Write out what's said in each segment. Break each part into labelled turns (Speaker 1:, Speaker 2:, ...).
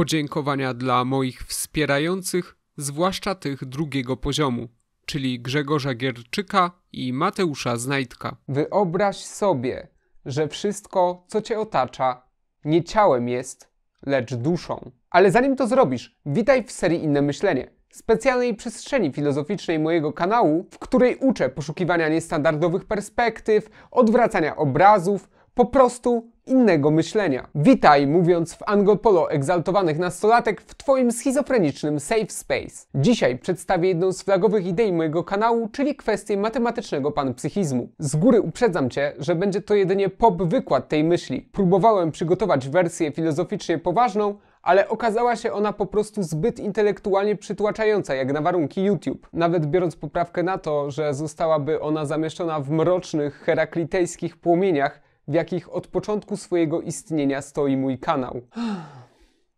Speaker 1: Podziękowania dla moich wspierających, zwłaszcza tych drugiego poziomu, czyli Grzegorza Gierczyka i Mateusza Znajdka. Wyobraź sobie, że wszystko, co cię otacza, nie ciałem jest, lecz duszą. Ale zanim to zrobisz, witaj w serii Inne Myślenie, specjalnej przestrzeni filozoficznej mojego kanału, w której uczę poszukiwania niestandardowych perspektyw, odwracania obrazów, po prostu innego myślenia. Witaj, mówiąc w angopolo egzaltowanych nastolatek w Twoim schizofrenicznym safe space. Dzisiaj przedstawię jedną z flagowych idei mojego kanału, czyli kwestię matematycznego panpsychizmu. Z góry uprzedzam Cię, że będzie to jedynie pop wykład tej myśli. Próbowałem przygotować wersję filozoficznie poważną, ale okazała się ona po prostu zbyt intelektualnie przytłaczająca, jak na warunki YouTube. Nawet biorąc poprawkę na to, że zostałaby ona zamieszczona w mrocznych heraklitejskich płomieniach, w jakich od początku swojego istnienia stoi mój kanał.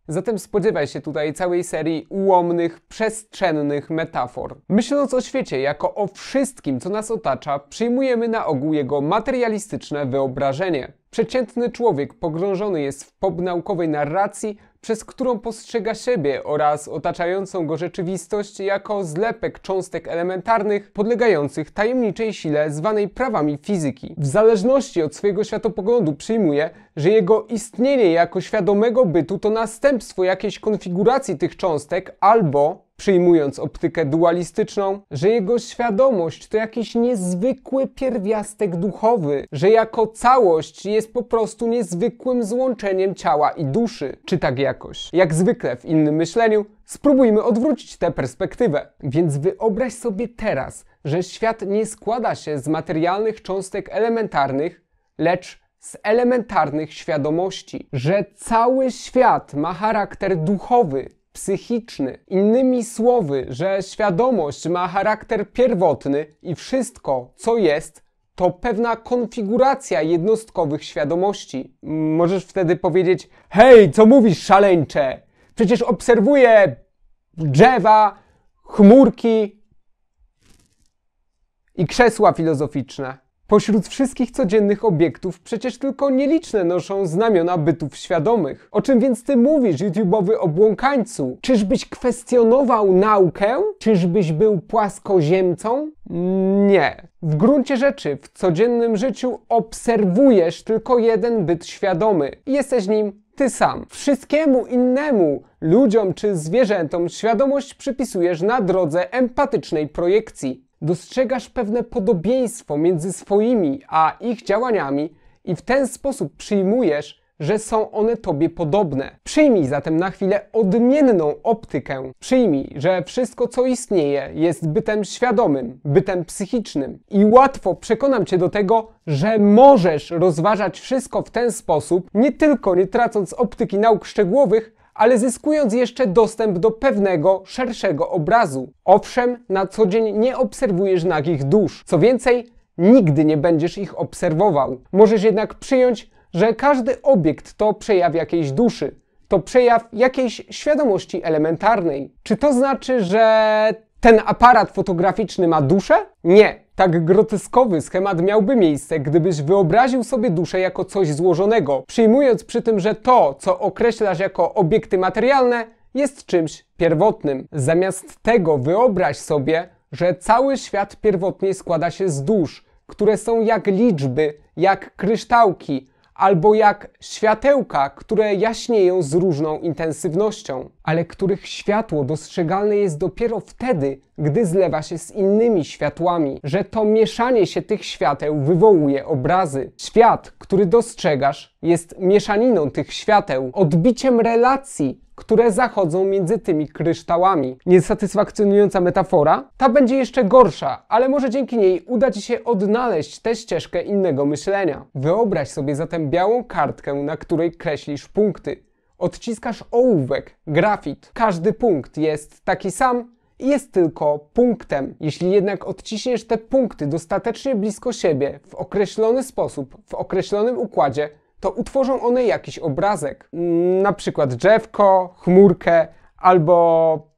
Speaker 1: Zatem spodziewaj się tutaj całej serii ułomnych, przestrzennych metafor. Myśląc o świecie jako o wszystkim, co nas otacza, przyjmujemy na ogół jego materialistyczne wyobrażenie. Przeciętny człowiek pogrążony jest w popnaukowej narracji, przez którą postrzega siebie oraz otaczającą go rzeczywistość jako zlepek cząstek elementarnych podlegających tajemniczej sile zwanej prawami fizyki. W zależności od swojego światopoglądu przyjmuje, że jego istnienie jako świadomego bytu to następstwo jakiejś konfiguracji tych cząstek albo przyjmując optykę dualistyczną, że jego świadomość to jakiś niezwykły pierwiastek duchowy, że jako całość jest po prostu niezwykłym złączeniem ciała i duszy, czy tak jakoś. Jak zwykle w innym myśleniu, spróbujmy odwrócić tę perspektywę. Więc wyobraź sobie teraz, że świat nie składa się z materialnych cząstek elementarnych, lecz z elementarnych świadomości, że cały świat ma charakter duchowy, psychiczny. Innymi słowy, że świadomość ma charakter pierwotny i wszystko, co jest, to pewna konfiguracja jednostkowych świadomości. Możesz wtedy powiedzieć: Hej, co mówisz, szaleńcze? Przecież obserwuję drzewa, chmurki i krzesła filozoficzne. Pośród wszystkich codziennych obiektów przecież tylko nieliczne noszą znamiona bytów świadomych. O czym więc ty mówisz, YouTube'owy obłąkańcu? Czyżbyś kwestionował naukę? Czyżbyś był płaskoziemcą? Nie. W gruncie rzeczy w codziennym życiu obserwujesz tylko jeden byt świadomy. Jesteś nim ty sam. Wszystkiemu innemu, ludziom czy zwierzętom, świadomość przypisujesz na drodze empatycznej projekcji dostrzegasz pewne podobieństwo między swoimi a ich działaniami i w ten sposób przyjmujesz, że są one tobie podobne. Przyjmij zatem na chwilę odmienną optykę. Przyjmij, że wszystko, co istnieje, jest bytem świadomym, bytem psychicznym. I łatwo przekonam cię do tego, że możesz rozważać wszystko w ten sposób, nie tylko nie tracąc optyki nauk szczegółowych, ale zyskując jeszcze dostęp do pewnego, szerszego obrazu. Owszem, na co dzień nie obserwujesz nagich dusz. Co więcej, nigdy nie będziesz ich obserwował. Możesz jednak przyjąć, że każdy obiekt to przejaw jakiejś duszy. To przejaw jakiejś świadomości elementarnej. Czy to znaczy, że ten aparat fotograficzny ma duszę? Nie. Tak groteskowy schemat miałby miejsce, gdybyś wyobraził sobie duszę jako coś złożonego, przyjmując przy tym, że to, co określasz jako obiekty materialne, jest czymś pierwotnym. Zamiast tego wyobraź sobie, że cały świat pierwotnie składa się z dusz, które są jak liczby, jak kryształki, albo jak światełka, które jaśnieją z różną intensywnością, ale których światło dostrzegalne jest dopiero wtedy, gdy zlewa się z innymi światłami, że to mieszanie się tych świateł wywołuje obrazy. Świat, który dostrzegasz, jest mieszaniną tych świateł, odbiciem relacji które zachodzą między tymi kryształami. Niesatysfakcjonująca metafora? Ta będzie jeszcze gorsza, ale może dzięki niej uda Ci się odnaleźć tę ścieżkę innego myślenia. Wyobraź sobie zatem białą kartkę, na której kreślisz punkty. Odciskasz ołówek, grafit. Każdy punkt jest taki sam, jest tylko punktem. Jeśli jednak odciśniesz te punkty dostatecznie blisko siebie, w określony sposób, w określonym układzie, to utworzą one jakiś obrazek. Mm, na przykład drzewko, chmurkę albo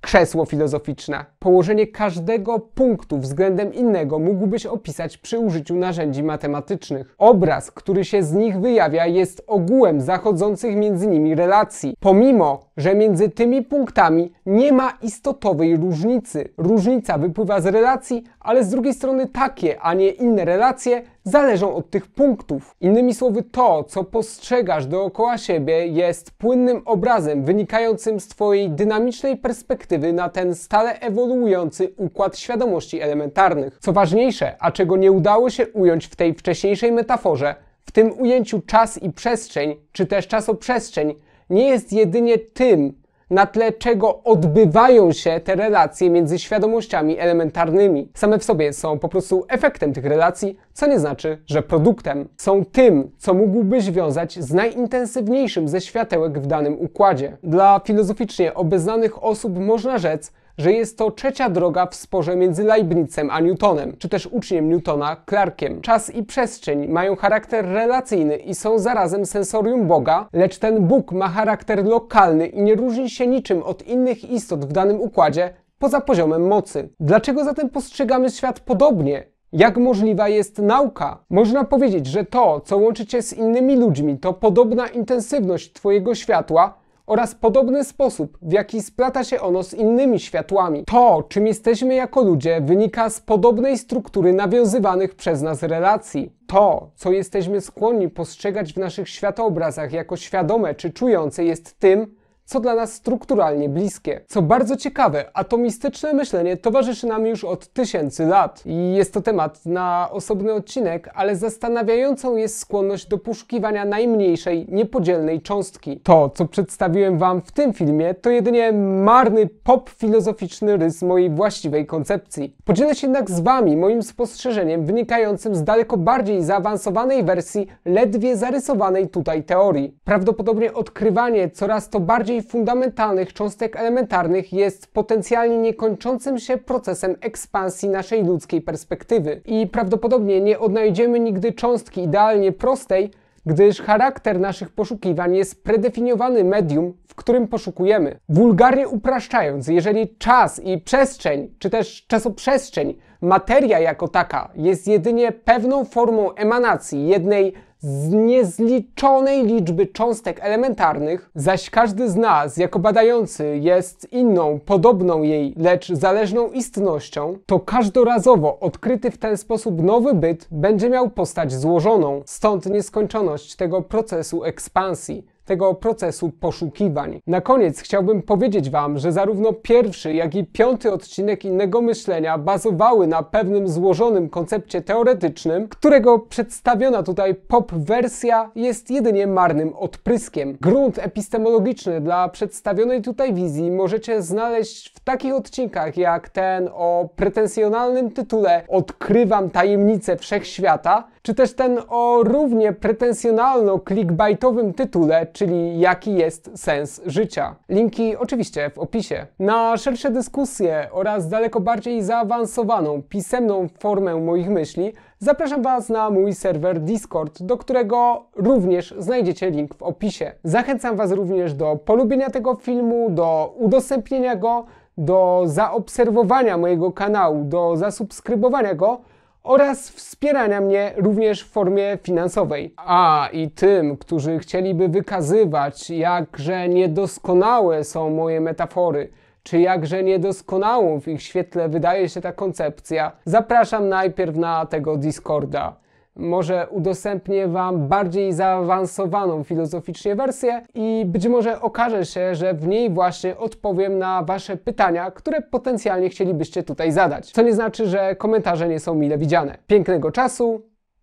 Speaker 1: krzesło filozoficzne. Położenie każdego punktu względem innego mógłbyś opisać przy użyciu narzędzi matematycznych. Obraz, który się z nich wyjawia, jest ogółem zachodzących między nimi relacji, pomimo że między tymi punktami nie ma istotowej różnicy. Różnica wypływa z relacji, ale z drugiej strony takie, a nie inne relacje zależą od tych punktów. Innymi słowy, to, co postrzegasz dookoła siebie, jest płynnym obrazem wynikającym z Twojej dynamicznej perspektywy na ten stale ewoluujący układ świadomości elementarnych. Co ważniejsze, a czego nie udało się ująć w tej wcześniejszej metaforze, w tym ujęciu czas i przestrzeń, czy też czasoprzestrzeń, nie jest jedynie tym, na tle czego odbywają się te relacje między świadomościami elementarnymi. Same w sobie są po prostu efektem tych relacji, co nie znaczy, że produktem. Są tym, co mógłbyś wiązać z najintensywniejszym ze światełek w danym układzie. Dla filozoficznie obeznanych osób można rzec, że jest to trzecia droga w sporze między Leibnizem a Newtonem, czy też uczniem Newtona, Clarkiem. Czas i przestrzeń mają charakter relacyjny i są zarazem sensorium Boga, lecz ten Bóg ma charakter lokalny i nie różni się niczym od innych istot w danym układzie, poza poziomem mocy. Dlaczego zatem postrzegamy świat podobnie? Jak możliwa jest nauka? Można powiedzieć, że to, co łączy cię z innymi ludźmi, to podobna intensywność Twojego światła, oraz podobny sposób, w jaki splata się ono z innymi światłami. To, czym jesteśmy jako ludzie, wynika z podobnej struktury nawiązywanych przez nas relacji. To, co jesteśmy skłonni postrzegać w naszych światobrazach jako świadome czy czujące, jest tym, co dla nas strukturalnie bliskie. Co bardzo ciekawe, atomistyczne myślenie towarzyszy nam już od tysięcy lat i jest to temat na osobny odcinek, ale zastanawiającą jest skłonność do poszukiwania najmniejszej, niepodzielnej cząstki. To, co przedstawiłem Wam w tym filmie, to jedynie marny pop-filozoficzny rys mojej właściwej koncepcji. Podzielę się jednak z Wami moim spostrzeżeniem wynikającym z daleko bardziej zaawansowanej wersji ledwie zarysowanej tutaj teorii. Prawdopodobnie odkrywanie coraz to bardziej najbardziej fundamentalnych cząstek elementarnych jest potencjalnie niekończącym się procesem ekspansji naszej ludzkiej perspektywy. I prawdopodobnie nie odnajdziemy nigdy cząstki idealnie prostej, gdyż charakter naszych poszukiwań jest predefiniowany medium, w którym poszukujemy. Wulgarnie upraszczając, jeżeli czas i przestrzeń, czy też czasoprzestrzeń, materia jako taka jest jedynie pewną formą emanacji jednej z niezliczonej liczby cząstek elementarnych, zaś każdy z nas, jako badający, jest inną, podobną jej, lecz zależną istnością, to każdorazowo odkryty w ten sposób nowy byt będzie miał postać złożoną, stąd nieskończoność tego procesu ekspansji tego procesu poszukiwań. Na koniec chciałbym powiedzieć Wam, że zarówno pierwszy, jak i piąty odcinek innego myślenia bazowały na pewnym złożonym koncepcie teoretycznym, którego przedstawiona tutaj pop wersja jest jedynie marnym odpryskiem. Grunt epistemologiczny dla przedstawionej tutaj wizji możecie znaleźć w takich odcinkach jak ten o pretensjonalnym tytule Odkrywam tajemnicę wszechświata, czy też ten o równie pretensjonalno-clickbaitowym tytule, czyli jaki jest sens życia. Linki oczywiście w opisie. Na szersze dyskusje oraz daleko bardziej zaawansowaną, pisemną formę moich myśli zapraszam Was na mój serwer Discord, do którego również znajdziecie link w opisie. Zachęcam Was również do polubienia tego filmu, do udostępnienia go, do zaobserwowania mojego kanału, do zasubskrybowania go, oraz wspierania mnie również w formie finansowej. A i tym, którzy chcieliby wykazywać, jakże niedoskonałe są moje metafory, czy jakże niedoskonałą w ich świetle wydaje się ta koncepcja, zapraszam najpierw na tego Discorda może udostępnię Wam bardziej zaawansowaną filozoficznie wersję i być może okaże się, że w niej właśnie odpowiem na Wasze pytania, które potencjalnie chcielibyście tutaj zadać. Co nie znaczy, że komentarze nie są mile widziane. Pięknego czasu,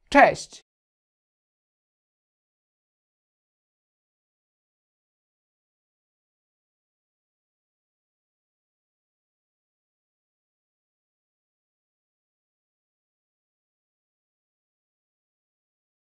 Speaker 1: cześć!